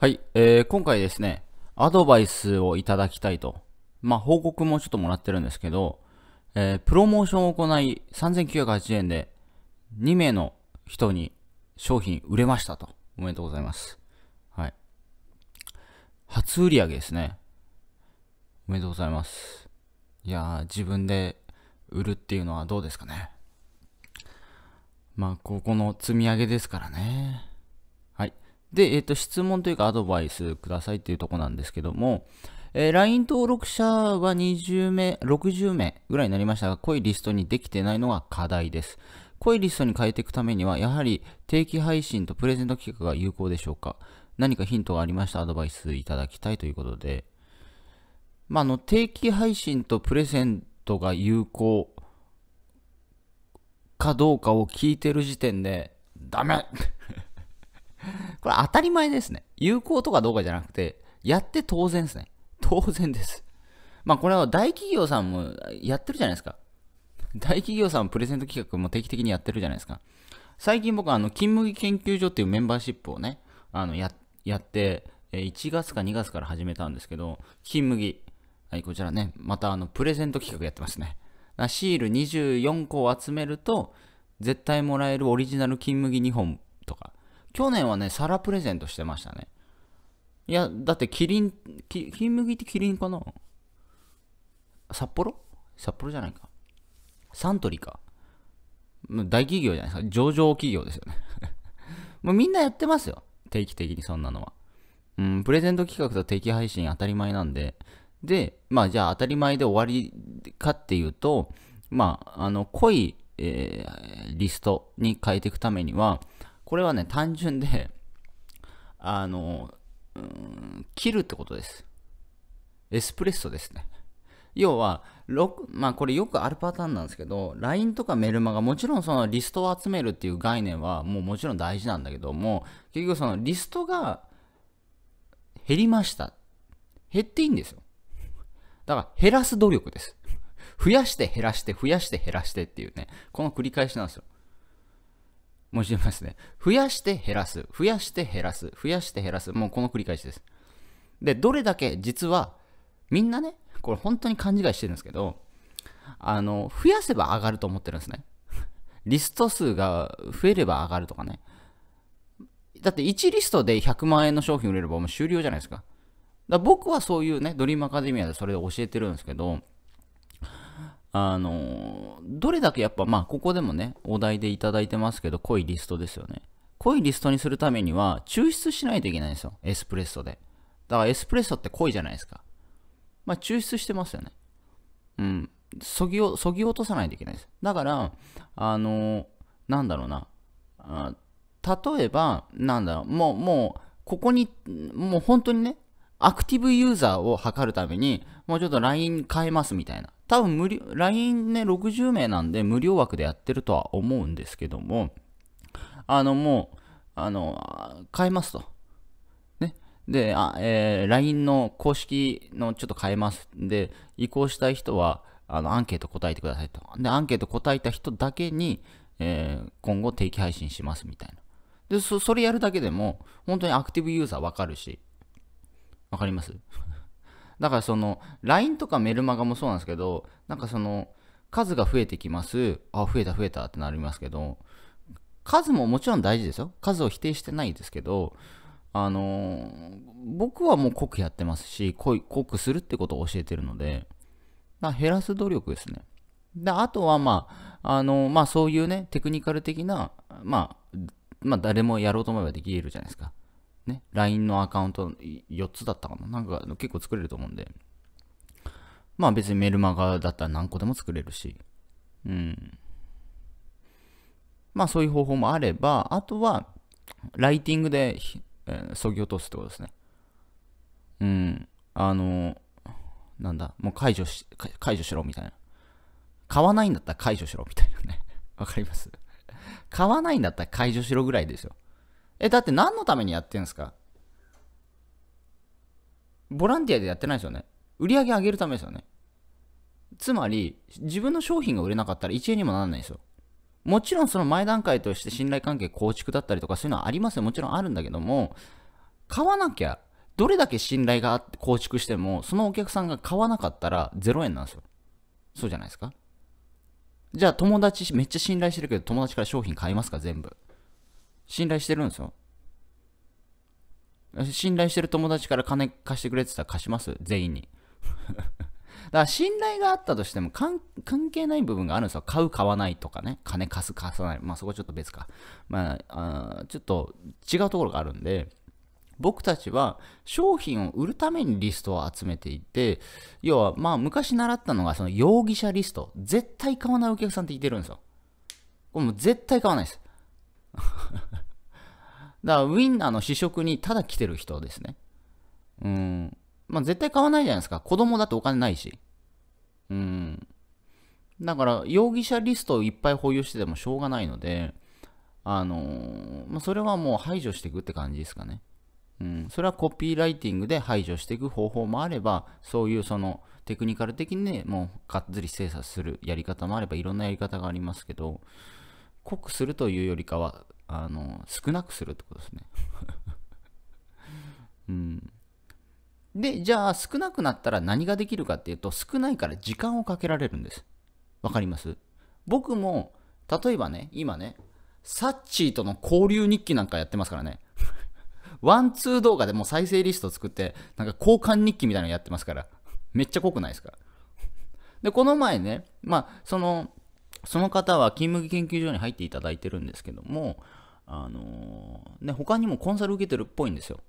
はい、えー、今回ですね、アドバイスをいただきたいと。まあ、報告もちょっともらってるんですけど、えー、プロモーションを行い3980円で2名の人に商品売れましたと。おめでとうございます。はい。初売り上げですね。おめでとうございます。いやー、自分で売るっていうのはどうですかね。まあ、ここの積み上げですからね。で、えっ、ー、と、質問というかアドバイスくださいっていうとこなんですけども、えー、LINE 登録者は20名、60名ぐらいになりましたが、濃いリストにできてないのが課題です。濃いリストに変えていくためには、やはり定期配信とプレゼント企画が有効でしょうか何かヒントがありましたらアドバイスいただきたいということで、まあ、あの、定期配信とプレゼントが有効かどうかを聞いてる時点で、ダメ これ当たり前ですね。有効とかどうかじゃなくて、やって当然ですね。当然です。まあこれは大企業さんもやってるじゃないですか。大企業さんプレゼント企画も定期的にやってるじゃないですか。最近僕あの、金麦研究所っていうメンバーシップをね、あの、や、やって、1月か2月から始めたんですけど、金麦。はい、こちらね、またあの、プレゼント企画やってますね。シール24個を集めると、絶対もらえるオリジナル金麦2本とか、去年はね、皿プレゼントしてましたね。いや、だってキリン、き金麦ってキリンかな札幌札幌じゃないか。サントリーか。大企業じゃないですか。上場企業ですよね もうみんなやってますよ。定期的にそんなのは。うん、プレゼント企画と定期配信当たり前なんで。で、まあじゃあ当たり前で終わりかっていうと、まあ、あの、濃い、えー、リストに変えていくためには、これはね、単純で、あの、うん、切るってことです。エスプレッソですね。要は、まあこれよくあるパターンなんですけど、LINE とかメルマガ、もちろんそのリストを集めるっていう概念はもうもちろん大事なんだけども、結局そのリストが減りました。減っていいんですよ。だから減らす努力です。増やして減らして増やして減らしてっていうね、この繰り返しなんですよ。申し上げいますね。増やして減らす、増やして減らす、増やして減らす。もうこの繰り返しです。で、どれだけ実は、みんなね、これ本当に勘違いしてるんですけど、あの、増やせば上がると思ってるんですね。リスト数が増えれば上がるとかね。だって1リストで100万円の商品売れればもう終了じゃないですか。だ僕はそういうね、ドリームアカデミアでそれを教えてるんですけど、あの、どれだけやっぱ、まあ、ここでもね、お題でいただいてますけど、濃いリストですよね。濃いリストにするためには、抽出しないといけないんですよ。エスプレッソで。だからエスプレッソって濃いじゃないですか。まあ、抽出してますよね。うん。そぎを、そぎ落とさないといけないです。だから、あの、なんだろうな。あ例えば、なんだろう、もう、もう、ここに、もう本当にね、アクティブユーザーを測るために、もうちょっと LINE 変えますみたいな。多分無料、LINE ね、60名なんで無料枠でやってるとは思うんですけども、あの、もう、あの、変えますと。ね。で、あえー、LINE の公式のちょっと変えます。で、移行したい人は、あの、アンケート答えてくださいと。で、アンケート答えた人だけに、えー、今後定期配信しますみたいな。で、そ、それやるだけでも、本当にアクティブユーザーわかるし、わかりますだからその LINE とかメルマガもそうなんですけどなんかその数が増えてきますあ増えた増えたってなりますけど数ももちろん大事ですよ数を否定してないですけどあの僕はもう濃くやってますし濃濃くするってことを教えてるのでだ減らす努力ですねであとはまああのまあそういうねテクニカル的なまあまあ誰もやろうと思えばできるじゃないですか。ね、LINE のアカウント4つだったかななんか結構作れると思うんで。まあ別にメルマガだったら何個でも作れるし。うん。まあそういう方法もあれば、あとは、ライティングで、えー、削ぎ落とすってことですね。うん。あの、なんだ、もう解除し、解除しろみたいな。買わないんだったら解除しろみたいなね。わかります買わないんだったら解除しろぐらいですよ。え、だって何のためにやってんすかボランティアでやってないですよね。売り上げ上げるためですよね。つまり、自分の商品が売れなかったら1円にもならないんですよ。もちろんその前段階として信頼関係構築だったりとかそういうのはありますよ。もちろんあるんだけども、買わなきゃ、どれだけ信頼が構築しても、そのお客さんが買わなかったら0円なんですよ。そうじゃないですかじゃあ友達めっちゃ信頼してるけど友達から商品買いますか全部。信頼してるんですよ。信頼してる友達から金貸してくれって言ったら貸します。全員に。だから信頼があったとしても関係ない部分があるんですよ。買う、買わないとかね。金貸す、貸さない。まあそこちょっと別か。まあ、あちょっと違うところがあるんで、僕たちは商品を売るためにリストを集めていて、要はまあ昔習ったのがその容疑者リスト。絶対買わないお客さんって言ってるんですよ。これもう絶対買わないです。だからウィンナーの試食にただ来てる人ですね。うん。まあ絶対買わないじゃないですか。子供だってお金ないし。うん。だから容疑者リストをいっぱい保有しててもしょうがないので、あのー、まあ、それはもう排除していくって感じですかね。うん、それはコピーライティングで排除していく方法もあれば、そういうそのテクニカル的にね、もうがっつり精査するやり方もあれば、いろんなやり方がありますけど、濃くするというよりかは、あの、少なくするってことですね。うん。で、じゃあ少なくなったら何ができるかっていうと、少ないから時間をかけられるんです。わかります僕も、例えばね、今ね、サッチーとの交流日記なんかやってますからね。ワンツー動画でもう再生リスト作って、なんか交換日記みたいなのやってますから。めっちゃ濃くないですか。で、この前ね、まあ、その、その方は勤務研究所に入っていただいてるんですけども、あのー、ね、他にもコンサル受けてるっぽいんですよ。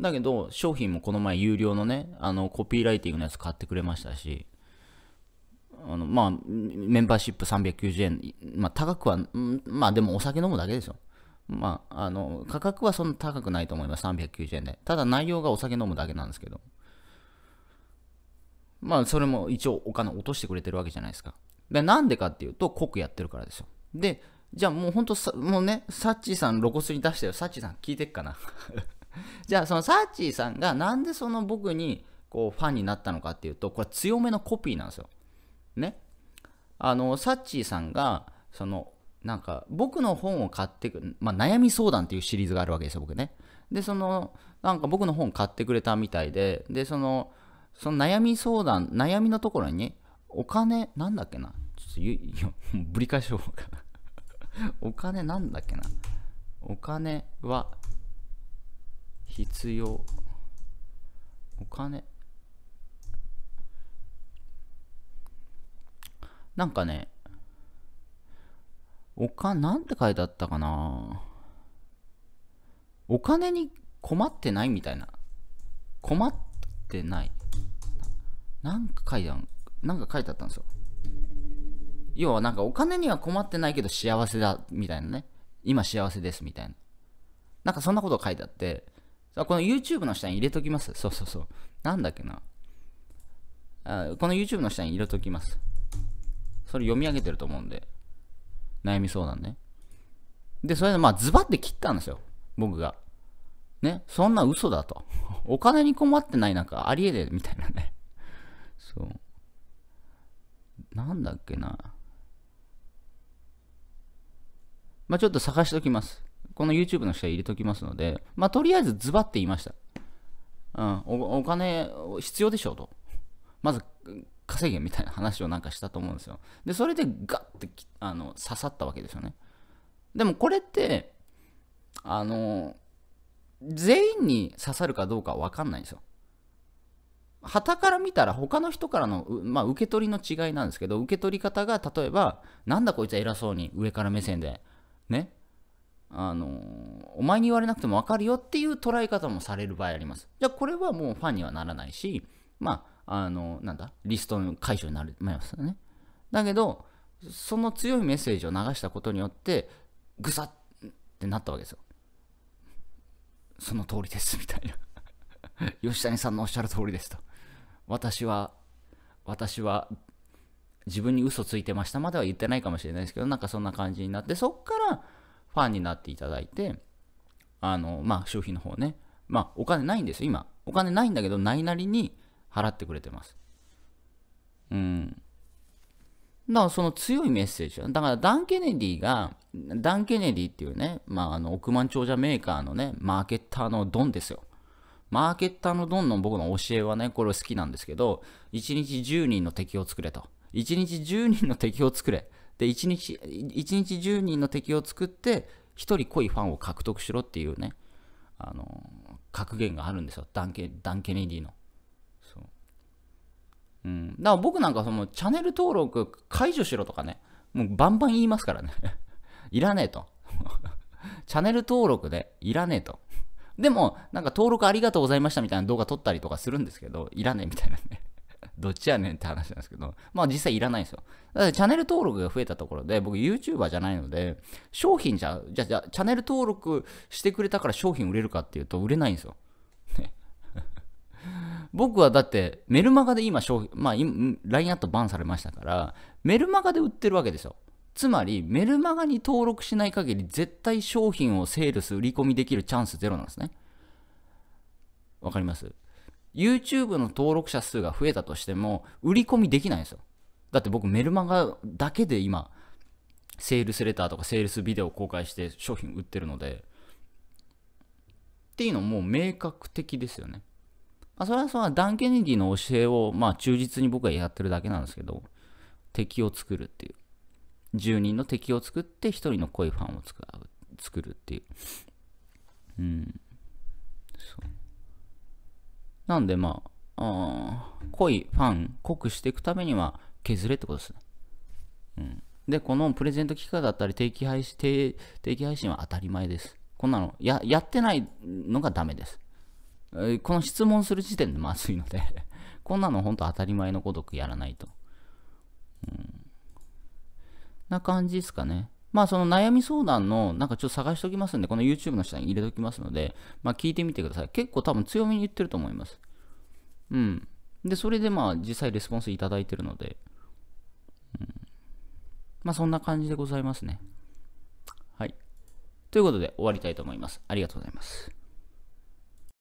だけど、商品もこの前有料のね、あの、コピーライティングのやつ買ってくれましたし、あの、まあ、メンバーシップ390円、まあ、高くは、まあ、でもお酒飲むだけですよ。まあ、あの、価格はそんな高くないと思います、390円で。ただ内容がお酒飲むだけなんですけど。まあ、それも一応お金落としてくれてるわけじゃないですか。で、なんでかっていうと、濃くやってるからですよ。で、じゃあもうほんとさ、もうね、サッチーさん露骨に出してよ。サッチーさん聞いてっかな。じゃあそのサッチーさんがなんでその僕にこうファンになったのかっていうと、これ強めのコピーなんですよ。ね。あの、サッチーさんが、その、なんか僕の本を買ってく、まあ、悩み相談っていうシリーズがあるわけですよ、僕ね。で、その、なんか僕の本買ってくれたみたいで、で、その、その悩み相談、悩みのところにね、お金、なんだっけなちょっとぶり返しようかな。お金なんだっけなお金は必要。お金。なんかね、お金なんて書いてあったかなお金に困ってないみたいな。困ってない。なんか書いてあるなんか書いてあったんですよ。要はなんかお金には困ってないけど幸せだみたいなね。今幸せですみたいな。なんかそんなこと書いてあって、この YouTube の下に入れときます。そうそうそう。なんだっけな。あこの YouTube の下に入れときます。それ読み上げてると思うんで。悩み相談ね。で、それでまあズバッて切ったんですよ。僕が。ね。そんな嘘だと。お金に困ってないなんかありえねえみたいなね。そう。なんだっけな。まあ、ちょっと探しておきます。この YouTube の下入れときますので、まあ、とりあえずズバって言いました。うん、おお金必要でしょうと。まず稼げみたいな話をなんかしたと思うんですよ。で、それでガッてあの刺さったわけですよね。でもこれって、あの、全員に刺さるかどうかはかんないんですよ。旗から見たら他の人からの、まあ、受け取りの違いなんですけど受け取り方が例えばなんだこいつ偉そうに上から目線でねあのお前に言われなくても分かるよっていう捉え方もされる場合ありますじゃあこれはもうファンにはならないしまああのなんだリストの解消になりますよねだけどその強いメッセージを流したことによってぐさってなったわけですよその通りですみたいな 吉谷さんのおっしゃる通りですと私は、私は、自分に嘘ついてましたまでは言ってないかもしれないですけど、なんかそんな感じになって、そっからファンになっていただいて、あの、まあ、商品の方ね、まあ、お金ないんですよ、今。お金ないんだけど、ないなりに払ってくれてます。うん。だからその強いメッセージだからダン・ケネディが、ダン・ケネディっていうね、まあ、あの億万長者メーカーのね、マーケッターのドンですよ。マーケッターのどんどん僕の教えはね、これ好きなんですけど、1日10人の敵を作れと。1日10人の敵を作れ。で、1日、1日10人の敵を作って、1人濃いファンを獲得しろっていうね、あの、格言があるんですよ。ダンケ、ダンケネディの。そう。うん。だから僕なんかその、チャンネル登録解除しろとかね、もうバンバン言いますからね。いらねえと。チャンネル登録でいらねえと。でも、なんか登録ありがとうございましたみたいな動画撮ったりとかするんですけど、いらねえみたいなね。どっちやねんって話なんですけど、まあ実際いらないんですよ。だからチャンネル登録が増えたところで、僕 YouTuber じゃないので、商品じゃ、じゃ、じゃ、チャンネル登録してくれたから商品売れるかっていうと売れないんですよ。ね 僕はだってメルマガで今商品、まあ LINE アットバンされましたから、メルマガで売ってるわけですよ。つまり、メルマガに登録しない限り、絶対商品をセールス、売り込みできるチャンスゼロなんですね。わかります ?YouTube の登録者数が増えたとしても、売り込みできないんですよ。だって僕、メルマガだけで今、セールスレターとかセールスビデオを公開して商品売ってるので、っていうのも明確的ですよね。まあ、それはそのダン・ケネディの教えを、まあ、忠実に僕はやってるだけなんですけど、敵を作るっていう。10人の敵を作って1人の濃いファンを作るっていう。うん。そう。なんでまあ、あ濃いファン、濃くしていくためには削れってことですね。うん。で、このプレゼント企画だったり定期配信定、定期配信は当たり前です。こんなの、や、やってないのがダメです。この質問する時点でまずいので こんなの本当当たり前のごとくやらないと。うんな感じですかね。まあその悩み相談のなんかちょっと探しておきますんで、この YouTube の下に入れておきますので、まあ聞いてみてください。結構多分強めに言ってると思います。うん。で、それでまあ実際レスポンスいただいてるので、うん、まあそんな感じでございますね。はい。ということで終わりたいと思います。ありがとうございます。